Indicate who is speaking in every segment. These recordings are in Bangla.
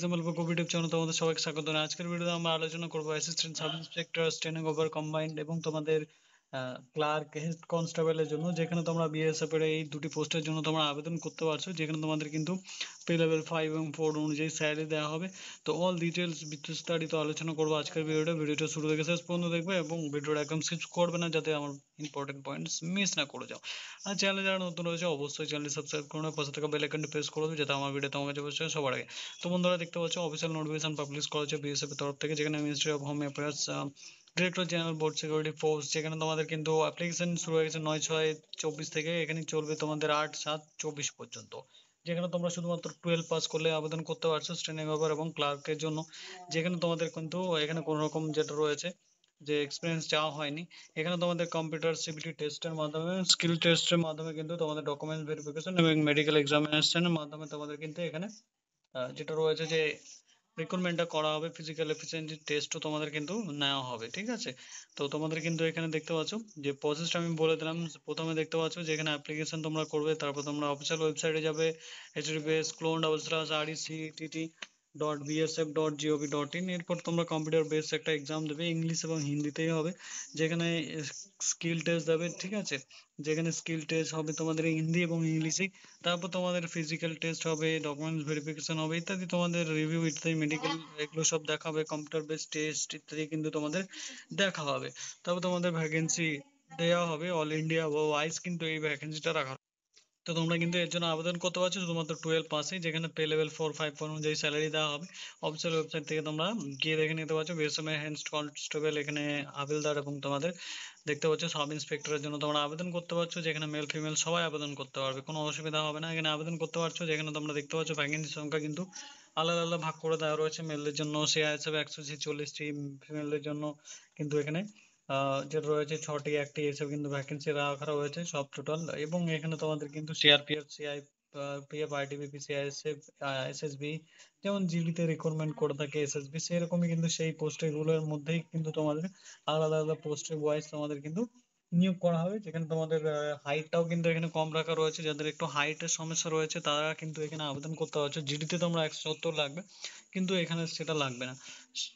Speaker 1: এক্সাম্পল বুক ইউটিউব চ্যানেল তোমাদের সবাইকে স্বাগত আজকের ভিডিওতে আমরা আলোচনা করব assistant sub inspector training over combined এবং তোমাদের ক্লার্ক হেড কনস্টেবলের জন্য যেখানে তোমরা বিএসএফ এর এই দুটি পোস্টের জন্য তোমরা আবেদন করতে পারছো যেখানে তোমাদের কিন্তু পে লেভেল ফাইভ এবং ফোর অনুযায়ী স্যালারি দেওয়া হবে তো অল ডিটেলস বিস্তারিত আলোচনা করবো আজকের ভিডিওটা ভিডিওটা শুরু থেকে শেষ পর্যন্ত দেখবে এবং ভিডিওটা একদম স্কিপ করবে না যাতে আমার ইম্পর্টেন্ট পয়েন্টস মিস না করে যাও আর চ্যানেলে যারা নতুন রয়েছে অবশ্যই চ্যানেলটি সাবস্ক্রাইব করুন পাশে থাকা বেল আইকনটি প্রেস করে দেবে যাতে আমার ভিডিও তোমার কাছে পৌঁছায় সবার আগে তো বন্ধুরা দেখতে পাচ্ছ অফিসিয়াল নোটিফিকেশন পাবলিশ করা হয়েছে বিএসএফ এর তরফ থেকে যেখানে ministry of home affairs director general board security force যেখানে তোমাদের কিন্তু অ্যাপ্লিকেশন শুরু হয়ে গেছে নয় ছয় চব্বিশ থেকে এখানে চলবে তোমাদের আট সাত চব্বিশ পর্যন্ত যেখানে তোমরা শুধুমাত্র টুয়েলভ পাস করলে আবেদন করতে পারছো স্ট্রেনিং অফার এবং ক্লার্কের জন্য যেখানে তোমাদের কিন্তু এখানে কোনো রকম যেটা রয়েছে যে এক্সপিরিয়েন্স চাওয়া হয়নি এখানে তোমাদের কম্পিউটার সিবিটি টেস্টের মাধ্যমে স্কিল টেস্টের মাধ্যমে কিন্তু তোমাদের ডকুমেন্টস ভেরিফিকেশন এবং মেডিকেল এক্সামিনেশনের মাধ্যমে তোমাদের কিন্তু এখানে যেটা রয়েছে যে রিক্রুটমেন্টটা করা হবে ফিজিক্যাল এফিসিয়েন্সি টেস্টও তোমাদের কিন্তু নেওয়া হবে ঠিক আছে তো তোমাদের কিন্তু এখানে দেখতে পাচ্ছ যে প্রসেসটা আমি বলে দিলাম প্রথমে দেখতে পাচ্ছ যে এখানে অ্যাপ্লিকেশন তোমরা করবে তারপর তোমরা অফিসিয়াল ওয়েবসাইটে যাবে HTTPS colon double slash R TT dot BSF dot GOV dot in এরপর তোমরা কম্পিউটার বেস একটা এক্সাম দেবে ইংলিশ এবং হিন্দিতেই হবে যেখানে স্কিল টেস্ট দেবে ঠিক আছে যেখানে স্কিল টেস্ট হবে তোমাদের হিন্দি এবং ইংলিশে তারপর তোমাদের ফিজিক্যাল টেস্ট হবে ডকুমেন্টস ভেরিফিকেশন হবে ইত্যাদি তোমাদের রিভিউ ইত্যাদি মেডিকেল এগুলো সব দেখা হবে কম্পিউটার বেস টেস্ট ইত্যাদি কিন্তু তোমাদের দেখা হবে তারপর তোমাদের ভ্যাকেন্সি দেওয়া হবে অল ইন্ডিয়া ওয়াইজ কিন্তু এই ভ্যাকেন্সিটা রাখা তো তোমরা কিন্তু এর জন্য আবেদন করতে পারছো শুধুমাত্র টুয়েলভ পাসে যেখানে pay level four five four অনুযায়ী স্যালারি দেওয়া হবে অফিসিয়াল ওয়েবসাইট থেকে তোমরা গিয়ে দেখে নিতে পারছো বিএসএমএ হেড কনস্টেবল এখানে আবিলদার এবং তোমাদের দেখতে পাচ্ছ সাব ইন্সপেক্টরের জন্য তোমরা আবেদন করতে পারছো যেখানে মেল ফিমেল সবাই আবেদন করতে পারবে কোনো অসুবিধা হবে না এখানে আবেদন করতে পারছো যেখানে তোমরা দেখতে পাচ্ছ ভ্যাকেন্সির সংখ্যা কিন্তু আলাদা আলাদা ভাগ করে দেওয়া রয়েছে মেলদের জন্য সে হিসেবে একশো ছেচল্লিশটি ফিমেলদের জন্য কিন্তু এখানে যে রয়েছে ছটি একটি এসব কিন্তু ভ্যাকেন্সি রাখা রয়েছে সব টোটাল এবং এখানে তোমাদের কিন্তু CRPF CI PF ITBP CISF SSB যেমন জিডিতে রিক্রুটমেন্ট করে থাকে এসএসবি সেরকমই কিন্তু সেই পোস্টের রুলের মধ্যেই কিন্তু তোমাদের আলাদা আলাদা পোস্টের ওয়াইজ তোমাদের কিন্তু নিয়োগ করা হবে যেখানে তোমাদের হাইটটাও কিন্তু এখানে কম রাখা রয়েছে যাদের একটু হাইটের সমস্যা রয়েছে তারা কিন্তু এখানে আবেদন করতে পারছো আচ্ছা, জিডিতে তোমরা একশো সত্তর লাগবে কিন্তু এখানে সেটা লাগবে না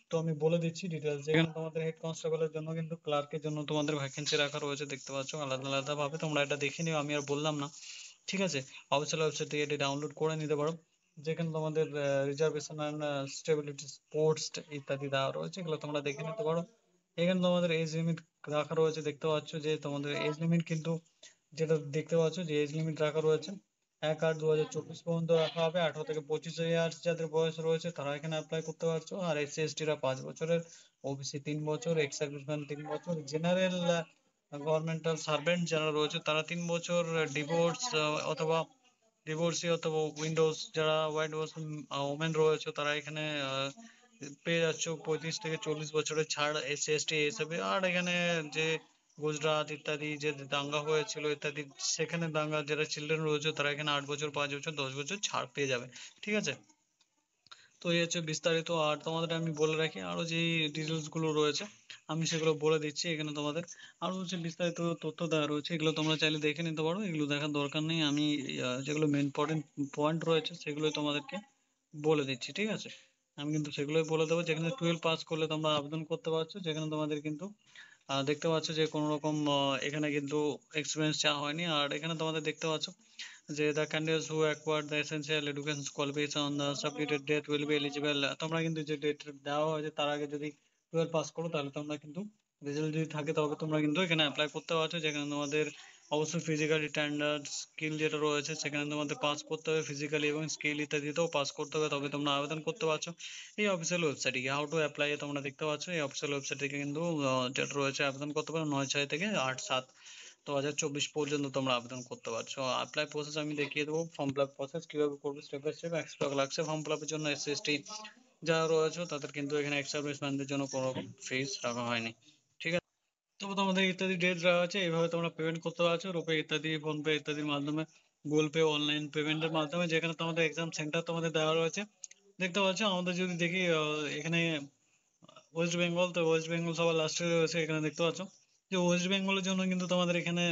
Speaker 1: তো আমি বলে দিচ্ছি ডিটেলস যেখানে তোমাদের হেড কনস্টেবলের জন্য কিন্তু ক্লার্কের জন্য তোমাদের ভ্যাকেন্সি রাখা রয়েছে দেখতে পাচ্ছ আলাদা আলাদা ভাবে তোমরা এটা দেখে নিও আমি আর বললাম না ঠিক আছে অফিসিয়াল ওয়েবসাইট থেকে এটি ডাউনলোড করে নিতে পারো যেখানে তোমাদের রিজার্ভেশন অ্যান্ড স্টেবিলিটি স্পোর্টস ইত্যাদি দেওয়া রয়েছে এগুলো তোমরা দেখে নিতে পারো এখানে তোমাদের এজ লিমিট রাখা রয়েছে দেখতে পাচ্ছ যে তোমাদের এজ লিমিট কিন্তু যেটা দেখতে পাচ্ছ যে এজ লিমিট রাখা রয়েছে এক আট দু হাজার চব্বিশ পর্যন্ত রাখা হবে আঠারো থেকে পঁচিশ ইয়ার্স যাদের বয়স রয়েছে তারা এখানে অ্যাপ্লাই করতে পারছো আর এসসি এসটিরা পাঁচ বছরের ওবিসি তিন বছর এক্স তিন বছর জেনারেল গভর্নমেন্টাল সার্ভেন্ট যারা রয়েছে তারা তিন বছর ডিভোর্স অথবা ডিভোর্সি অথবা উইন্ডোজ যারা ওয়াইড ওমেন রয়েছে তারা এখানে পেয়ে যাচ্ছ পঁয়ত্রিশ থেকে চল্লিশ বছরের ছাড় এসসি এসটি এসবে আর এখানে যে গুজরাট ইত্যাদি যে দাঙ্গা হয়েছিল ইত্যাদি সেখানে দাঙ্গা যারা চিলড্রেন রয়েছে তারা এখানে আট বছর পাঁচ বছর দশ বছর ছাড় পেয়ে যাবে ঠিক আছে তো এই হচ্ছে বিস্তারিত আর তোমাদের আমি বলে রাখি আরো যে ডিটেলস গুলো রয়েছে আমি সেগুলো বলে দিচ্ছি এখানে তোমাদের আরো হচ্ছে বিস্তারিত তথ্য দেওয়া রয়েছে এগুলো তোমরা চাইলে দেখে নিতে পারো এগুলো দেখার দরকার নেই আমি যেগুলো ইম্পর্টেন্ট পয়েন্ট রয়েছে সেগুলো তোমাদেরকে বলে দিচ্ছি ঠিক আছে আমি কিন্তু সেগুলোই বলে দেবো যেখানে টুয়েলভ পাস করলে তোমরা আবেদন করতে পারছো যেখানে তোমাদের কিন্তু দেখতে পাচ্ছ যে কোনো রকম এখানে কিন্তু এক্সপিরিয়েন্স চাওয়া হয়নি আর এখানে তোমাদের দেখতে পাচ্ছ যে the candidates who acquired the essential education qualification on the submitted date will be eligible তোমরা কিন্তু যে ডেট দেওয়া হয়েছে তার আগে যদি টুয়েলভ পাস করো তাহলে তোমরা কিন্তু রেজাল্ট যদি থাকে তবে তোমরা কিন্তু এখানে অ্যাপ্লাই করতে পারছো যেখানে তোমাদের অবশ্যই ফিজিক্যাল স্ট্যান্ডার্ড স্কিল যেটা রয়েছে সেখানে তোমাদের পাস করতে হবে ফিজিক্যালি এবং স্কিল ইত্যাদিতেও পাস করতে হবে তবে তোমরা আবেদন করতে পারছো এই অফিসিয়াল ওয়েবসাইটে গিয়ে হাউ টু অ্যাপ্লাই তোমরা দেখতে পাচ্ছ এই অফিসিয়াল ওয়েবসাইটে কিন্তু যেটা রয়েছে আবেদন করতে পারো নয় ছয় থেকে আট সাত দু হাজার চব্বিশ পর্যন্ত তোমরা আবেদন করতে পারছো অ্যাপ্লাই প্রসেস আমি দেখিয়ে দেবো ফর্ম ফিল আপ প্রসেস কীভাবে করবে স্টেপ বাই স্টেপ এক্সট্রা লাগছে ফর্ম ফিল আপের জন্য এস এস যারা রয়েছে তাদের কিন্তু এখানে এক্সট্রা বেসমেন্টের জন্য কোনো রকম ফিজ রাখা হয়নি তবে তোমাদের ইত্যাদি ডেট দেওয়া আছে এইভাবে তোমরা পেমেন্ট করতে পারছো রূপে ইত্যাদি ফোন পে ইত্যাদির মাধ্যমে গুগল পে অনলাইন পেমেন্টের মাধ্যমে যেখানে তোমাদের এক্সাম সেন্টার তোমাদের দেওয়া রয়েছে দেখতে পাচ্ছ আমাদের যদি দেখি এখানে ওয়েস্ট বেঙ্গল তো ওয়েস্ট বেঙ্গল সবার লাস্টে রয়েছে এখানে দেখতে পাচ্ছ যে ওয়েস্ট বেঙ্গলের জন্য কিন্তু তোমাদের এখানে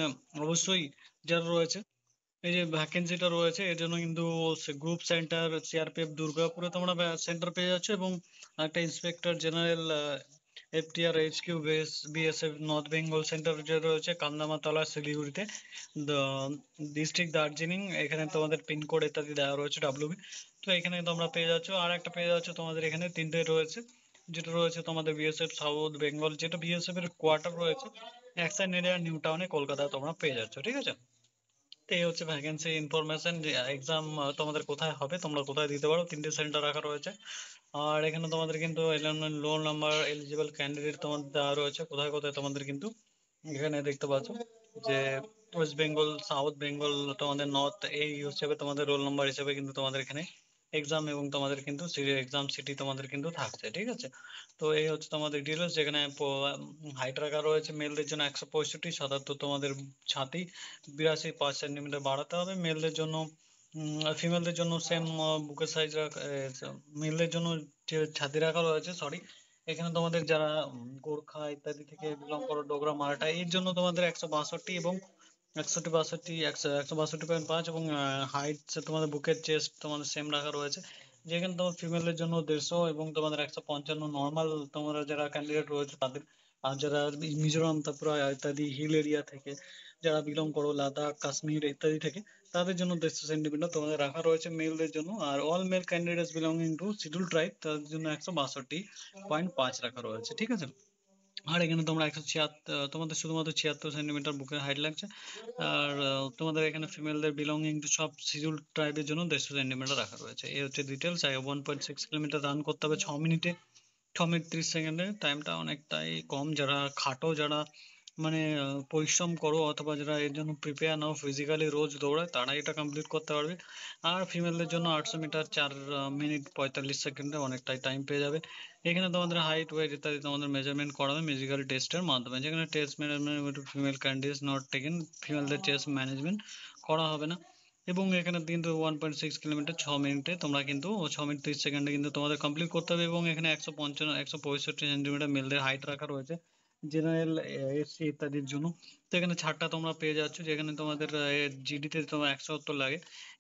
Speaker 1: অবশ্যই যারা রয়েছে এই যে ভ্যাকেন্সিটা রয়েছে এর জন্য কিন্তু গ্রুপ সেন্টার সিআরপিএফ দুর্গাপুরে তোমরা সেন্টার পেয়ে যাচ্ছ এবং একটা inspector general FTR HQ base BSF North Bengal centre যে রয়েছে কান্দামাতলা শিলিগুড়িতে ডিস্ট্রিক্ট দার্জিলিং এখানে তোমাদের পিনকোড ইত্যাদি দেওয়া রয়েছে ডাব্লিউবি তো এখানে তোমরা পেয়ে যাচ্ছ আর একটা পেয়ে যাচ্ছ তোমাদের এখানে তিনটে রয়েছে যেটা রয়েছে তোমাদের বিএসএফ সাউথ বেঙ্গল যেটা বিএসএফ এর কোয়ার্টার রয়েছে অ্যাকশন এরিয়া নিউ টাউনে কলকাতায় তোমরা পেয়ে যাচ্ছ ঠিক আছে এই হচ্ছে ভ্যাকেন্সি ইনফরমেশন যে এক্সাম তোমাদের কোথায় হবে তোমরা কোথায় দিতে পারো তিনটে সেন্টার রাখা রয়েছে আর এখানে তোমাদের কিন্তু লোন নাম্বার এলিজিবল ক্যান্ডিডেট তোমাদের দেওয়া রয়েছে কোথায় কোথায় তোমাদের কিন্তু এখানে দেখতে পাচ্ছ যে ওয়েস্ট বেঙ্গল সাউথ বেঙ্গল তোমাদের নর্থ এই হিসেবে তোমাদের রোল নাম্বার হিসেবে কিন্তু তোমাদের এখানে এক্সাম এবং তোমাদের কিন্তু এক্সাম সিটি তোমাদের কিন্তু থাকছে ঠিক আছে তো এই হচ্ছে তোমাদের ডিটেলস যেখানে হাইট রাখা রয়েছে মেলদের জন্য একশো পঁয়ষট্টি সাধারণত তোমাদের ছাতি বিরাশি পাঁচ সেন্টিমিটার বাড়াতে হবে মেলদের জন্য ফিমেলদের জন্য সেম বুকের সাইজ রাখা মেলদের জন্য যে ছাতি রাখা রয়েছে সরি এখানে তোমাদের যারা গোর্খা ইত্যাদি থেকে বিলং করো ডোগরা মারাঠা এর জন্য তোমাদের একশো বাষট্টি এবং একষট্টি বাষট্টি একশো একশো বাষট্টি পয়েন্ট পাঁচ এবং হাইট তোমাদের বুকের চেস্ট তোমাদের সেম রাখা রয়েছে যেখানে তোমার ফিমেল এর জন্য দেড়শো এবং তোমাদের একশো পঞ্চান্ন নর্মাল তোমরা যারা ক্যান্ডিডেট রয়েছে তাদের আর যারা মিজোরাম ত্রিপুরা ইত্যাদি হিল এরিয়া থেকে যারা বিলং করো লাদাখ কাশ্মীর ইত্যাদি থেকে তাদের জন্য দেড়শো সেন্টিমিটার তোমাদের রাখা রয়েছে মেলদের জন্য আর all male candidates belonging to schedule tribe তাদের জন্য একশো বাষট্টি পয়েন্ট পাঁচ রাখা রয়েছে ঠিক আছে আর এখানে তোমরা একশো ছিয়াত্তর তোমাদের শুধুমাত্র ছিয়াত্তর সেন্টিমিটার বুকের হাইট লাগছে আর তোমাদের এখানে ফিমেলদের বিলঙ্গিং টু সব শিডিউল ট্রাইবের জন্য দেড়শো সেন্টিমিটার রাখা রয়েছে এই হচ্ছে ডিটেলস আগে one point six kilometre run করতে হবে ছ মিনিটে ছ মিনিট ত্রিশ সেকেন্ডে টাইমটা অনেকটাই কম যারা খাটো যারা মানে পরিশ্রম করো অথবা যারা এর জন্য prepare নাও physically রোজ দৌড়ায় তারা এটা complete করতে পারবে আর female দের জন্য আটশো মিটার চার মিনিট পঁয়তাল্লিশ সেকেন্ডে অনেকটাই time পেয়ে যাবে এখানে তোমাদের height weight ইত্যাদি তোমাদের measurement করা হবে physical test এর মাধ্যমে যেখানে test management female candidates not taken female there test management করা হবে না এবং এখানে কিন্তু ওয়ান পয়েন্ট সিক্স কিলোমিটার ছ মিনিটে তোমরা কিন্তু ছ মিনিট ত্রিশ সেকেন্ডে কিন্তু তোমাদের কমপ্লিট করতে হবে এবং এখানে একশো পঞ্চান্ন একশো পঁয়ষট্টি সেন্টিমিটার মেলদের হাইট রাখা রয়েছে জেনারেল এসসি ইত্যাদির জন্য তো এখানে ছাড়টা তোমরা পেয়ে যাচ্ছ যেখানে তোমাদের জিডিতে তোমার একশো সত্তর লাগে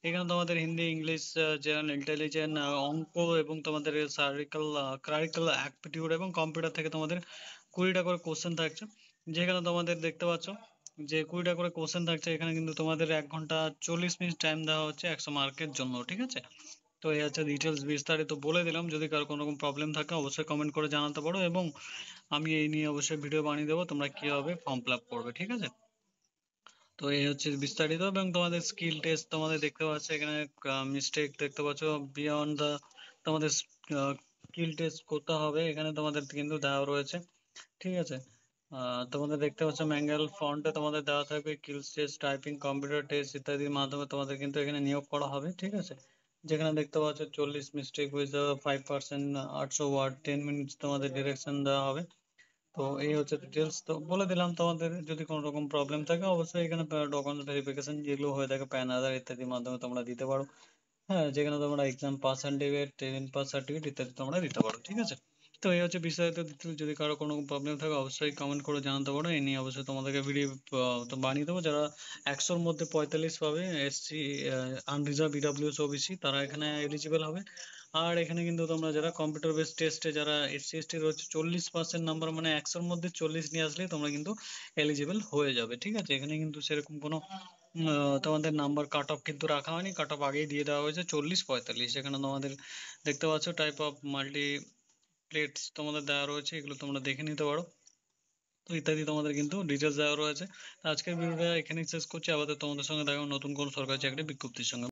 Speaker 1: এখানে তোমাদের হিন্দি ইংলিশ জেনারেল ইন্টেলিজেন্ট অঙ্ক এবং তোমাদের সার্ভিক্যাল ক্লারিক্যাল এবং কম্পিউটার থেকে তোমাদের কুড়িটা করে কোশ্চেন থাকছে যেখানে তোমাদের দেখতে পাচ্ছ যে কুড়িটা করে কোশ্চেন থাকছে এখানে কিন্তু তোমাদের এক ঘন্টা চল্লিশ মিনিট টাইম দেওয়া হচ্ছে একশো মার্কের জন্য ঠিক আছে তো এই হচ্ছে ডিটেলস বিস্তারিত বলে দিলাম যদি কারো কোনো রকম প্রবলেম থাকে অবশ্যই কমেন্ট করে জানাতে পারো এবং আমি এই নিয়ে অবশ্যই ভিডিও বানিয়ে দেবো তোমরা কীভাবে ফর্ম ফিল আপ করবে ঠিক আছে তো এই হচ্ছে বিস্তারিত এবং তোমাদের স্কিল টেস্ট তোমাদের দেখতে পাচ্ছ এখানে মিস্টেক দেখতে পাচ্ছ বিয়ন্ড দ্য তোমাদের স্কিল টেস্ট করতে হবে এখানে তোমাদের কিন্তু দেওয়া রয়েছে ঠিক আছে তোমাদের দেখতে পাচ্ছ ম্যাঙ্গাল ফন্টে তোমাদের দেওয়া থাকবে skill test typing computer test ইত্যাদির মাধ্যমে তোমাদের কিন্তু এখানে নিয়োগ করা হবে ঠিক আছে যেখানে দেখতে পাচ্ছ চল্লিশ মিস্টেক উইথ ফাইভ পার্সেন্ট আটশো ওয়ার্ড টেন মিনিটস তোমাদের ডিরেকশন দেওয়া হবে তো এই হচ্ছে ডিটেলস তো বলে দিলাম তোমাদের যদি কোনো রকম প্রবলেম থাকে অবশ্যই এখানে ডকুমেন্ট ভেরিফিকেশন যেগুলো হয়ে থাকে প্যান আধার ইত্যাদির মাধ্যমে তোমরা দিতে পারো হ্যাঁ যেখানে তোমরা exam pass certificate ten pass certificate ইত্যাদি তোমরা দিতে পারো ঠিক আছে তো এই হচ্ছে বিস্তারিত ডিটেল যদি কারো কোনো প্রবলেম থাকে অবশ্যই কমেন্ট করে জানাতে পারো এই নিয়ে অবশ্যই তোমাদেরকে ভিডিও বানিয়ে দেবো যারা একশোর মধ্যে পঁয়তাল্লিশ পাবে এসসি আনরিজার্ভ ইডাব্লিউএস ওবিসি তারা এখানে এলিজিবল হবে আর এখানে কিন্তু তোমরা যারা কম্পিউটার বেস টেস্টে যারা এসসি এসটি রয়েছে চল্লিশ পার্সেন্ট নাম্বার মানে একশোর মধ্যে চল্লিশ নিয়ে আসলে তোমরা কিন্তু এলিজিবল হয়ে যাবে ঠিক আছে এখানে কিন্তু সেরকম কোনো তোমাদের নাম্বার কাট অফ কিন্তু রাখা হয়নি কাট অফ আগেই দিয়ে দেওয়া হয়েছে চল্লিশ পঁয়তাল্লিশ এখানে তোমাদের দেখতে পাচ্ছ টাইপ অফ মাল্টি প্লেটস তোমাদের দেওয়া রয়েছে এগুলো তোমরা দেখে নিতে পারো তো ইত্যাদি তোমাদের কিন্তু ডিটেলস দেওয়া রয়েছে আজকের ভিডিওটা এখানেই শেষ করছি আবার তোমাদের সঙ্গে দেখা নতুন কোন সরকারি চাকরি বিজ্ঞপ্তির সঙ্গে